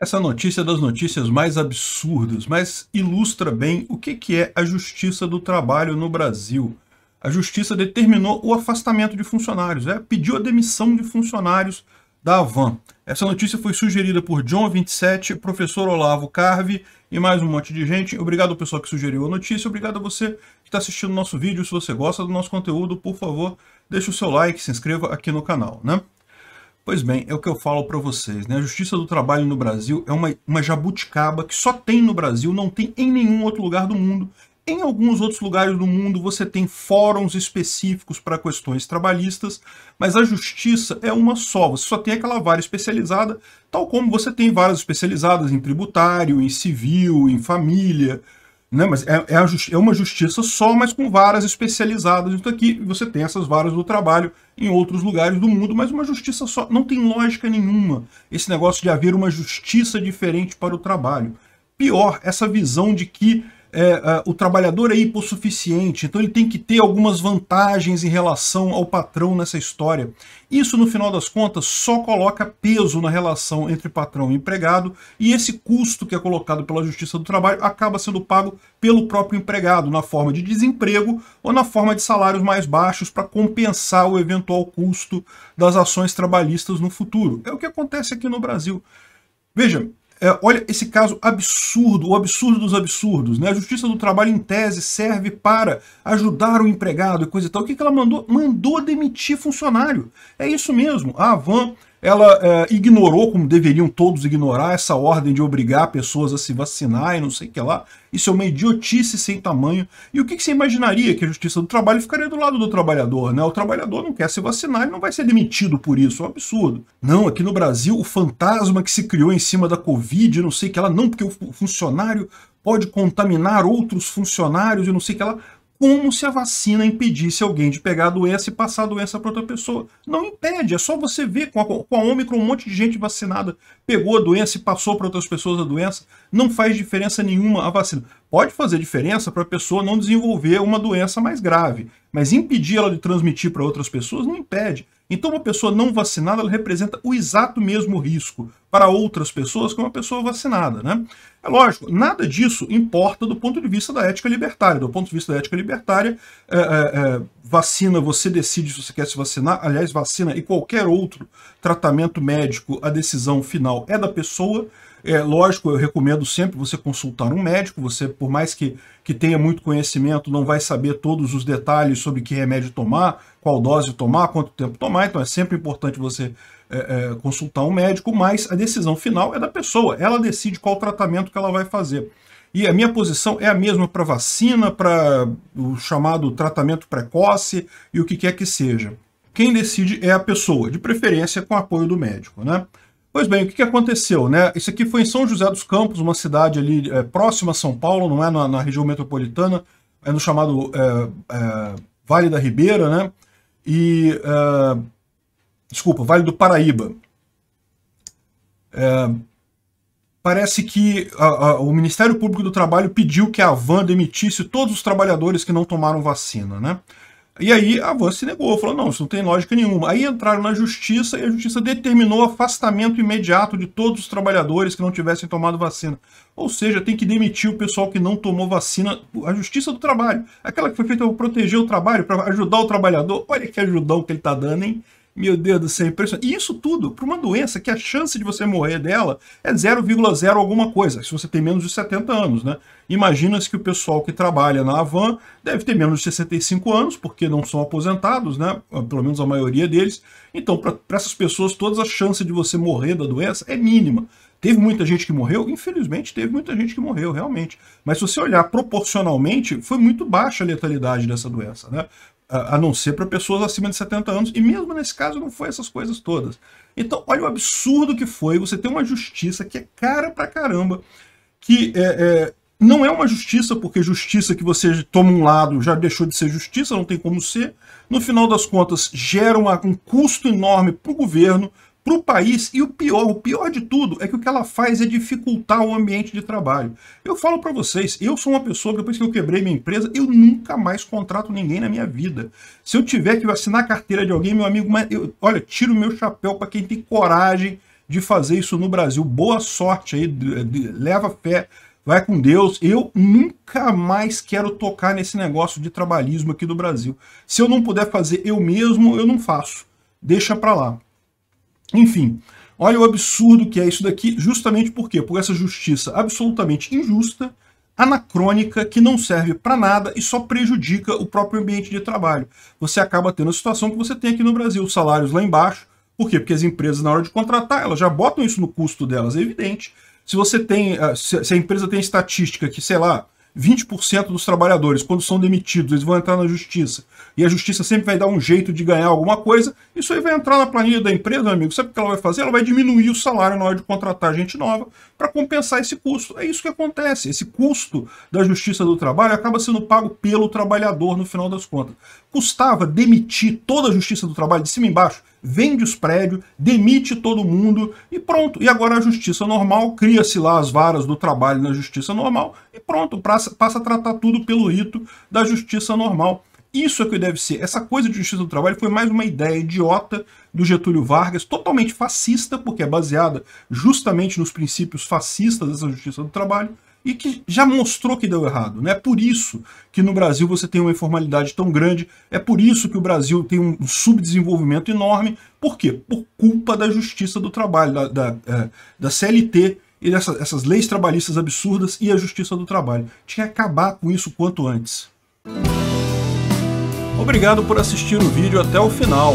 Essa notícia é das notícias mais absurdas, mas ilustra bem o que é a justiça do trabalho no Brasil. A justiça determinou o afastamento de funcionários, é, pediu a demissão de funcionários da Avan. Essa notícia foi sugerida por John 27, professor Olavo Carve e mais um monte de gente. Obrigado ao pessoal que sugeriu a notícia, obrigado a você que está assistindo o nosso vídeo. Se você gosta do nosso conteúdo, por favor, deixe o seu like, se inscreva aqui no canal. Né? Pois bem, é o que eu falo para vocês, né? A justiça do trabalho no Brasil é uma, uma jabuticaba que só tem no Brasil, não tem em nenhum outro lugar do mundo. Em alguns outros lugares do mundo você tem fóruns específicos para questões trabalhistas, mas a justiça é uma só, você só tem aquela vara especializada, tal como você tem varas especializadas em tributário, em civil, em família, né? Mas é, é, justi é uma justiça só, mas com varas especializadas. Então aqui você tem essas varas do trabalho em outros lugares do mundo, mas uma justiça só não tem lógica nenhuma. Esse negócio de haver uma justiça diferente para o trabalho. Pior, essa visão de que é, é, o trabalhador é hipossuficiente, então ele tem que ter algumas vantagens em relação ao patrão nessa história. Isso, no final das contas, só coloca peso na relação entre patrão e empregado, e esse custo que é colocado pela Justiça do Trabalho acaba sendo pago pelo próprio empregado, na forma de desemprego ou na forma de salários mais baixos para compensar o eventual custo das ações trabalhistas no futuro. É o que acontece aqui no Brasil. Veja, é, olha esse caso absurdo, o absurdo dos absurdos. Né? A Justiça do Trabalho, em tese, serve para ajudar o empregado e coisa e tal. O que, que ela mandou? Mandou demitir funcionário. É isso mesmo. A ah, Avan ela é, ignorou, como deveriam todos ignorar, essa ordem de obrigar pessoas a se vacinar e não sei o que lá. Isso é uma idiotice sem tamanho. E o que, que, você imaginaria? Que a justiça do trabalho ficaria do lado do trabalhador, né? O trabalhador não quer se vacinar e não vai ser demitido por isso. É um absurdo. Não, aqui no Brasil, o fantasma que se criou em cima da Covid, não sei o que lá, não, porque o funcionário pode contaminar outros funcionários e não sei o que lá como se a vacina impedisse alguém de pegar a doença e passar a doença para outra pessoa. Não impede, é só você ver com a, com a um monte de gente vacinada pegou a doença e passou para outras pessoas a doença. Não faz diferença nenhuma a vacina. Pode fazer diferença para a pessoa não desenvolver uma doença mais grave, mas impedir ela de transmitir para outras pessoas não impede. Então, uma pessoa não vacinada ela representa o exato mesmo risco para outras pessoas que uma pessoa vacinada. Né? É lógico, nada disso importa do ponto de vista da ética libertária. Do ponto de vista da ética libertária, é, é, é vacina, você decide se você quer se vacinar. Aliás, vacina e qualquer outro tratamento médico, a decisão final é da pessoa. É, lógico, eu recomendo sempre você consultar um médico, você, por mais que, que tenha muito conhecimento, não vai saber todos os detalhes sobre que remédio tomar, qual dose tomar, quanto tempo tomar, então é sempre importante você é, é, consultar um médico, mas a decisão final é da pessoa, ela decide qual tratamento que ela vai fazer. E a minha posição é a mesma para vacina, para o chamado tratamento precoce e o que quer que seja. Quem decide é a pessoa, de preferência com apoio do médico, né? Pois bem, o que, que aconteceu? Né? Isso aqui foi em São José dos Campos, uma cidade ali é, próxima a São Paulo, não é na, na região metropolitana, é no chamado é, é Vale da Ribeira, né? E. É, desculpa, Vale do Paraíba. É, parece que a, a, o Ministério Público do Trabalho pediu que a Van demitisse todos os trabalhadores que não tomaram vacina, né? E aí a avó se negou, falou, não, isso não tem lógica nenhuma. Aí entraram na justiça e a justiça determinou afastamento imediato de todos os trabalhadores que não tivessem tomado vacina. Ou seja, tem que demitir o pessoal que não tomou vacina. A justiça do trabalho, aquela que foi feita para proteger o trabalho, para ajudar o trabalhador. Olha que ajudão que ele está dando, hein? Meu Deus do céu, impressionante. E isso tudo para uma doença que a chance de você morrer dela é 0,0 alguma coisa, se você tem menos de 70 anos, né? Imagina-se que o pessoal que trabalha na Avan deve ter menos de 65 anos, porque não são aposentados, né? Ah, pelo menos a maioria deles. Então, para essas pessoas, todas a chance de você morrer da doença é mínima. Teve muita gente que morreu? Infelizmente, teve muita gente que morreu, realmente. Mas se você olhar proporcionalmente, foi muito baixa a letalidade dessa doença, né? a não ser para pessoas acima de 70 anos, e mesmo nesse caso não foi essas coisas todas. Então, olha o absurdo que foi você ter uma justiça que é cara pra caramba, que é, é, não é uma justiça, porque justiça que você toma um lado já deixou de ser justiça, não tem como ser. No final das contas, gera uma, um custo enorme para o governo, para o país. E o pior, o pior de tudo é que o que ela faz é dificultar o ambiente de trabalho. Eu falo para vocês, eu sou uma pessoa que depois que eu quebrei minha empresa, eu nunca mais contrato ninguém na minha vida. Se eu tiver que assinar a carteira de alguém, meu amigo, eu, olha, tiro o meu chapéu para quem tem coragem de fazer isso no Brasil. Boa sorte aí, leva fé vai com Deus. Eu nunca mais quero tocar nesse negócio de trabalhismo aqui do Brasil. Se eu não puder fazer eu mesmo, eu não faço. Deixa para lá. Enfim, olha o absurdo que é isso daqui, justamente por quê? Por essa justiça absolutamente injusta, anacrônica, que não serve para nada e só prejudica o próprio ambiente de trabalho. Você acaba tendo a situação que você tem aqui no Brasil, os salários lá embaixo. Por quê? Porque as empresas, na hora de contratar, elas já botam isso no custo delas, é evidente. Se você tem, eh, se a empresa tem estatística que, sei lá, 20% dos trabalhadores, quando são demitidos, eles vão entrar na justiça, e a justiça sempre vai dar um jeito de ganhar alguma coisa, isso aí vai entrar na planilha da empresa, meu amigo. Sabe o que ela vai fazer? Ela vai diminuir o salário na hora de contratar gente nova para compensar esse custo. É isso que acontece. Esse custo da justiça do trabalho acaba sendo pago pelo trabalhador no final das contas. Custava demitir toda a justiça do trabalho de cima e embaixo vende os prédios, demite todo mundo e pronto. E agora a justiça normal, cria-se lá as varas do trabalho na justiça normal e pronto, passa, a tratar tudo pelo rito da justiça normal. Isso é que deve ser. Essa coisa de justiça do trabalho foi mais uma ideia idiota do Getúlio Vargas, totalmente fascista, porque é baseada justamente nos princípios fascistas dessa justiça do trabalho, e que já mostrou que deu errado. Né? É por isso que no Brasil você tem uma informalidade tão grande, é por isso que o Brasil tem um subdesenvolvimento enorme. Por quê? Por culpa da justiça do trabalho, da, da, é, da CLT e dessas, essas leis trabalhistas absurdas e a justiça do trabalho. Tinha que acabar com isso quanto antes. Obrigado por assistir o vídeo até o final.